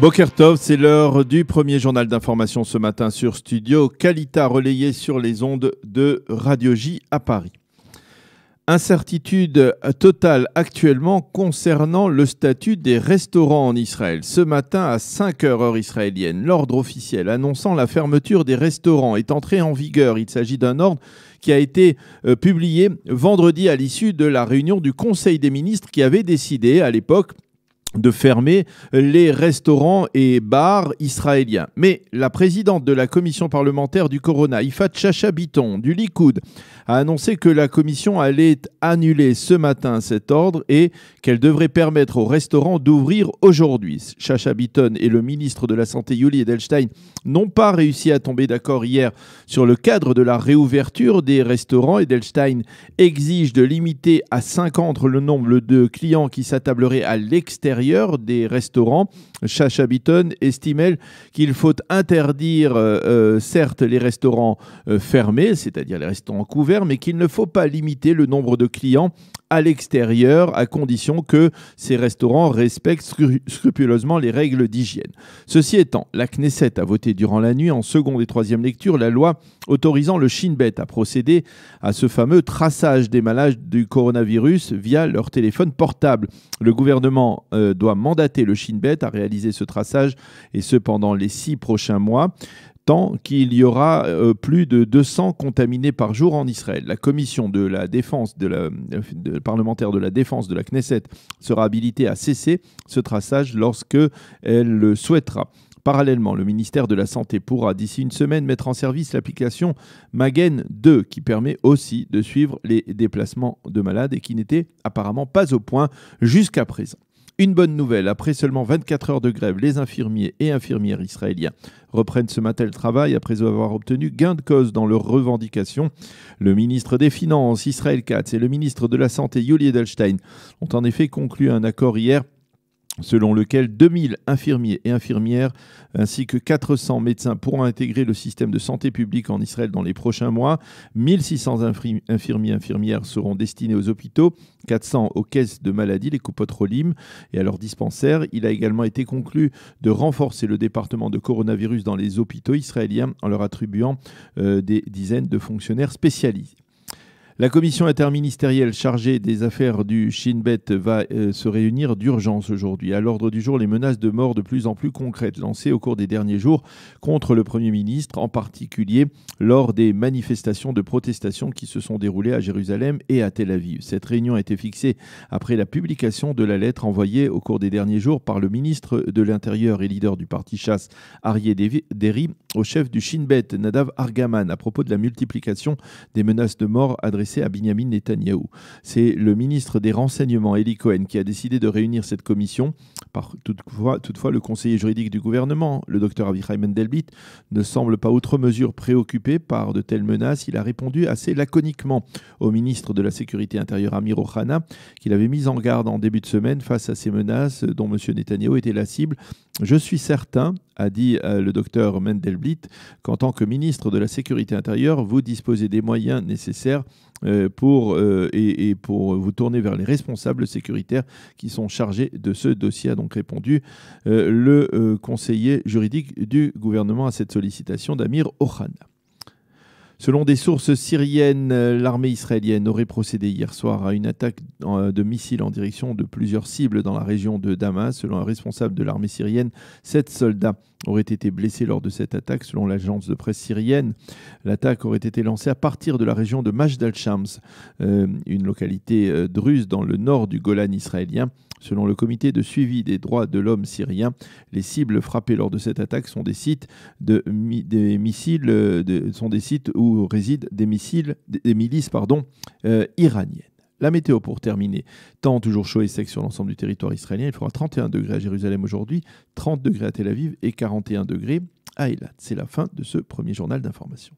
Bokertov, c'est l'heure du premier journal d'information ce matin sur Studio Qualita relayé sur les ondes de Radio J à Paris. Incertitude totale actuellement concernant le statut des restaurants en Israël. Ce matin à 5h heure israélienne, l'ordre officiel annonçant la fermeture des restaurants est entré en vigueur. Il s'agit d'un ordre qui a été euh, publié vendredi à l'issue de la réunion du Conseil des ministres qui avait décidé à l'époque de fermer les restaurants et bars israéliens. Mais la présidente de la commission parlementaire du Corona, Ifat Chacha du Likoud, a annoncé que la commission allait annuler ce matin cet ordre et qu'elle devrait permettre aux restaurants d'ouvrir aujourd'hui. Chacha et le ministre de la Santé Yuli Edelstein n'ont pas réussi à tomber d'accord hier sur le cadre de la réouverture des restaurants. Edelstein exige de limiter à 50 le nombre de clients qui s'attableraient à l'extérieur des restaurants. Chacha Bitton estimait qu'il faut interdire, euh, euh, certes, les restaurants euh, fermés, c'est-à-dire les restaurants couverts, mais qu'il ne faut pas limiter le nombre de clients à l'extérieur, à condition que ces restaurants respectent scrupuleusement les règles d'hygiène. Ceci étant, la Knesset a voté durant la nuit, en seconde et troisième lecture, la loi autorisant le Shin Bet à procéder à ce fameux traçage des malades du coronavirus via leur téléphone portable. Le gouvernement euh, doit mandater le Shin Bet à réaliser ce traçage, et ce pendant les six prochains mois tant qu'il y aura euh, plus de 200 contaminés par jour en Israël. La commission de la défense de parlementaire de la défense de la Knesset sera habilitée à cesser ce traçage lorsque elle le souhaitera. Parallèlement, le ministère de la Santé pourra d'ici une semaine mettre en service l'application Magen 2 qui permet aussi de suivre les déplacements de malades et qui n'était apparemment pas au point jusqu'à présent. Une bonne nouvelle, après seulement 24 heures de grève, les infirmiers et infirmières israéliens reprennent ce matin le travail après avoir obtenu gain de cause dans leurs revendications. Le ministre des Finances, Israël Katz, et le ministre de la Santé, Yuli Edelstein, ont en effet conclu un accord hier selon lequel 2000 infirmiers et infirmières ainsi que 400 médecins pourront intégrer le système de santé publique en Israël dans les prochains mois. 1600 infirmiers et infirmières seront destinés aux hôpitaux, 400 aux caisses de maladies, les coupotes et à leurs dispensaires. Il a également été conclu de renforcer le département de coronavirus dans les hôpitaux israéliens en leur attribuant euh, des dizaines de fonctionnaires spécialisés. La commission interministérielle chargée des affaires du Shin Bet va euh, se réunir d'urgence aujourd'hui. À l'ordre du jour, les menaces de mort de plus en plus concrètes lancées au cours des derniers jours contre le Premier ministre, en particulier lors des manifestations de protestation qui se sont déroulées à Jérusalem et à Tel Aviv. Cette réunion a été fixée après la publication de la lettre envoyée au cours des derniers jours par le ministre de l'Intérieur et leader du parti chasse, Arié Derry, au chef du Shin Bet, Nadav Argaman, à propos de la multiplication des menaces de mort adressées à Benjamin C'est le ministre des Renseignements, Eli Cohen, qui a décidé de réunir cette commission. Par, toutefois, toutefois, le conseiller juridique du gouvernement, le docteur Avichai Mendelbit, ne semble pas outre mesure préoccupé par de telles menaces. Il a répondu assez laconiquement au ministre de la Sécurité intérieure, Amir Ohana, qu'il avait mis en garde en début de semaine face à ces menaces dont M. Netanyahu était la cible. Je suis certain, a dit euh, le docteur Mendelblit qu'en tant que ministre de la Sécurité intérieure, vous disposez des moyens nécessaires euh, pour, euh, et, pour vous tourner vers les responsables sécuritaires qui sont chargés de ce dossier, a donc répondu le conseiller juridique du gouvernement à cette sollicitation d'Amir Ohana. Selon des sources syriennes, l'armée israélienne aurait procédé hier soir à une attaque de missiles en direction de plusieurs cibles dans la région de Damas. Selon un responsable de l'armée syrienne, sept soldats auraient été blessés lors de cette attaque, selon l'agence de presse syrienne. L'attaque aurait été lancée à partir de la région de Majd shams euh, une localité euh, druse dans le nord du Golan israélien. Selon le comité de suivi des droits de l'homme syrien, les cibles frappées lors de cette attaque sont des sites de missiles, euh, sont des sites où résident des, missiles, des milices pardon, euh, iraniennes. La météo pour terminer. Temps toujours chaud et sec sur l'ensemble du territoire israélien. Il fera 31 degrés à Jérusalem aujourd'hui, 30 degrés à Tel Aviv et 41 degrés à Eilat. C'est la fin de ce premier journal d'information.